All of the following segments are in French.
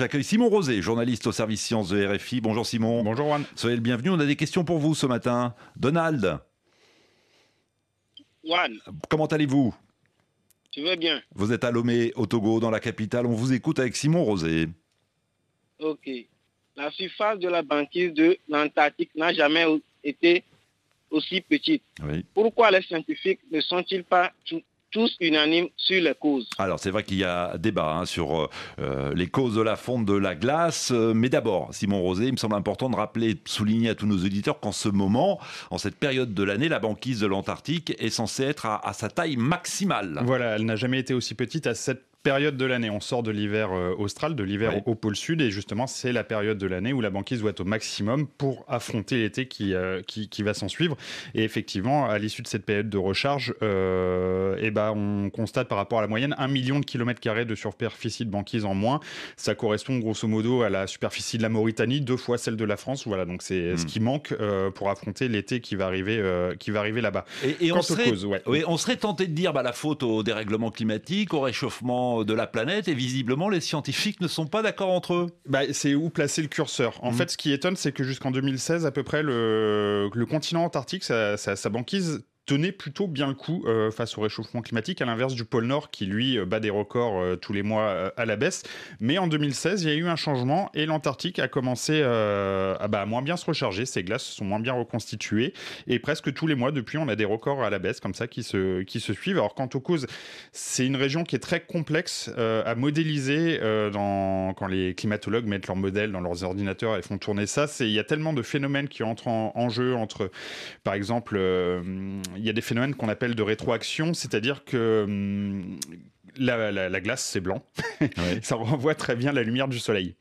J'accueille Simon Rosé, journaliste au service sciences de RFI. Bonjour Simon. Bonjour Juan. Soyez le bienvenu. On a des questions pour vous ce matin. Donald. Juan. Comment allez-vous Je vais bien. Vous êtes à Lomé, au Togo, dans la capitale. On vous écoute avec Simon Rosé. Ok. La surface de la banquise de l'Antarctique n'a jamais été aussi petite. Pourquoi les scientifiques ne sont-ils pas tous unanimes sur les causes. Alors c'est vrai qu'il y a débat hein, sur euh, euh, les causes de la fonte de la glace, euh, mais d'abord, Simon Rosé, il me semble important de rappeler, de souligner à tous nos auditeurs qu'en ce moment, en cette période de l'année, la banquise de l'Antarctique est censée être à, à, sa taille maximale. Voilà, elle n'a jamais été aussi petite à cette période de l'année. On sort de l'hiver euh, austral, de l'hiver au pôle sud, et justement, c'est la période de l'année où la banquise doit être au maximum pour affronter l'été euh, qui, qui, va s'en suivre. Et effectivement, à l'issue de cette période de recharge, euh, eh ben, on constate par rapport à la moyenne 1 million de kilomètres carrés de superficie de banquise en moins. Ça correspond grosso modo à la superficie de la Mauritanie, deux fois celle de la France. Voilà, donc c'est hmm. ce qui manque euh, pour affronter l'été qui va arriver, qui va arriver là-bas. Et, on, serait, on serait tenté de dire bah, la faute au dérèglement climatique, au réchauffement de la planète et visiblement les scientifiques ne sont pas d'accord entre eux. Bah, c'est où placer le curseur. En mm. fait, ce qui étonne, c'est que jusqu'en 2016, à peu près, le, continent antarctique, sa banquise tenait plutôt bien le coup euh, face au réchauffement climatique, à l'inverse du pôle Nord qui, lui, euh, bat des records euh, tous les mois à la baisse. Mais en 2016, il y a eu un changement et l'Antarctique a commencé à, bah, moins bien se recharger. Ses glaces sont moins bien reconstituées et presque tous les mois depuis, on a des records à la baisse comme ça qui se, qui se suivent. Alors, quant aux causes, c'est une région qui est très complexe à modéliser dans, quand les climatologues mettent leurs modèles dans leurs ordinateurs et font tourner ça. Il y a tellement de phénomènes qui entrent en, en jeu entre, par exemple, il y a des phénomènes qu'on appelle de rétroaction, c'est-à-dire que hum, la, glace, c'est blanc. Ça renvoie très bien la lumière du soleil.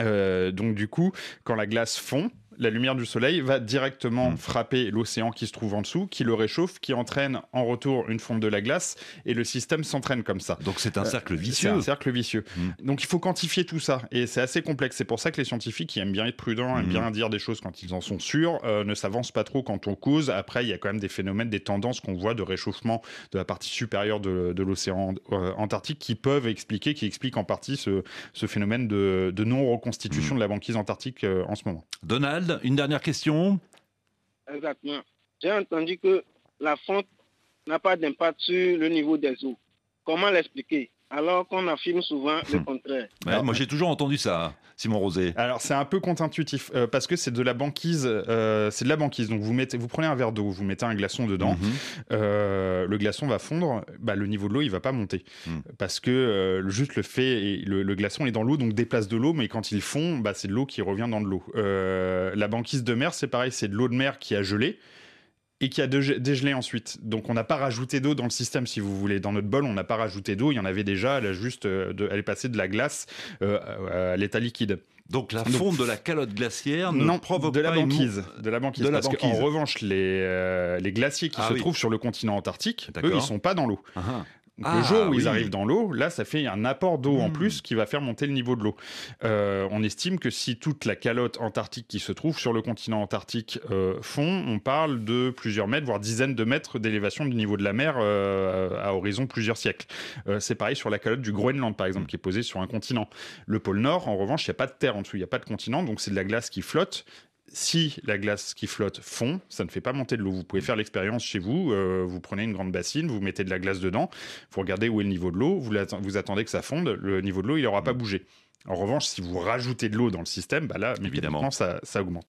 Euh, donc du coup, quand la glace fond, la lumière du soleil va directement mm. frapper l'océan qui se trouve en dessous, qui le réchauffe, qui entraîne en retour une fonte de la glace, et le système s'entraîne comme ça. Donc c'est un euh, cercle vicieux. un cercle vicieux. Mm. Donc il faut quantifier tout ça, et c'est assez complexe. C'est pour ça que les scientifiques, qui aiment bien être prudents, aiment mm. bien dire des choses quand ils en sont sûrs, euh, ne s'avancent pas trop quand on cause. Après, il y a quand même des phénomènes, des tendances qu'on voit de réchauffement de la partie supérieure de, l'océan euh, Antarctique qui peuvent expliquer, qui expliquent en partie ce, phénomène de, non-reconstitution de la banquise antarctique en ce moment. Donald une dernière question. Exactement. J'ai entendu que la fonte n'a pas d'impact sur le niveau des eaux. Comment l'expliquer alors qu'on affirme souvent le hmm. contraire. moi, j'ai toujours entendu ça, Simon Rosé. Alors, c'est un peu contre-intuitif euh, parce que c'est de la banquise. Euh, c'est de la banquise. Donc, vous, mettez, vous prenez un verre d'eau, vous mettez un glaçon dedans. Mhm. Euh, le glaçon va fondre. Bah, le niveau de l'eau, il va pas monter hmm. parce que juste le fait, le, le glaçon est dans l'eau, donc déplace de l'eau. Mais quand il fond, bah, c'est de l'eau qui revient dans de l'eau. la banquise de mer, c'est pareil. C'est de l'eau de mer qui a gelé et qui a dégelé ensuite. Donc on n'a pas rajouté d'eau dans le système, si vous voulez. Dans notre bol, on n'a pas rajouté d'eau, il y en avait déjà, elle, juste, euh, elle est passée de la glace euh, euh, à l'état liquide. Donc la fonte de la calotte glaciaire ne non, provoque de la pas banquise, de la banquise. De banquise. en revanche, les, glaciers qui ah se trouvent sur le continent antarctique, eux, ils sont pas dans l'eau. Ah ah le ah jour où ils arrivent dans l'eau, là, ça fait un apport d'eau en hmm. plus qui va faire monter le niveau de l'eau. Euh, on estime que si toute la calotte antarctique qui se trouve sur le continent antarctique euh, fond, on parle de plusieurs mètres, voire dizaines de mètres d'élévation du niveau de la mer euh, à horizon plusieurs siècles. c'est pareil sur la calotte du Groenland, par exemple, hmm. qui est posée sur un continent. Le pôle Nord, en revanche, il n'y a pas de terre en dessous, il n'y a pas de continent, donc c'est de la glace qui flotte si la glace qui flotte fond, ça ne fait pas monter de l'eau. Vous pouvez faire l'expérience chez vous. Euh, vous prenez une grande bassine, vous mettez de la glace dedans, vous regardez où est le niveau de l'eau, vous, attendez que ça fonde, le niveau de l'eau, il n'aura pas mm. bougé. En revanche, si vous rajoutez de l'eau dans le système, bah là, évidemment, ça augmente.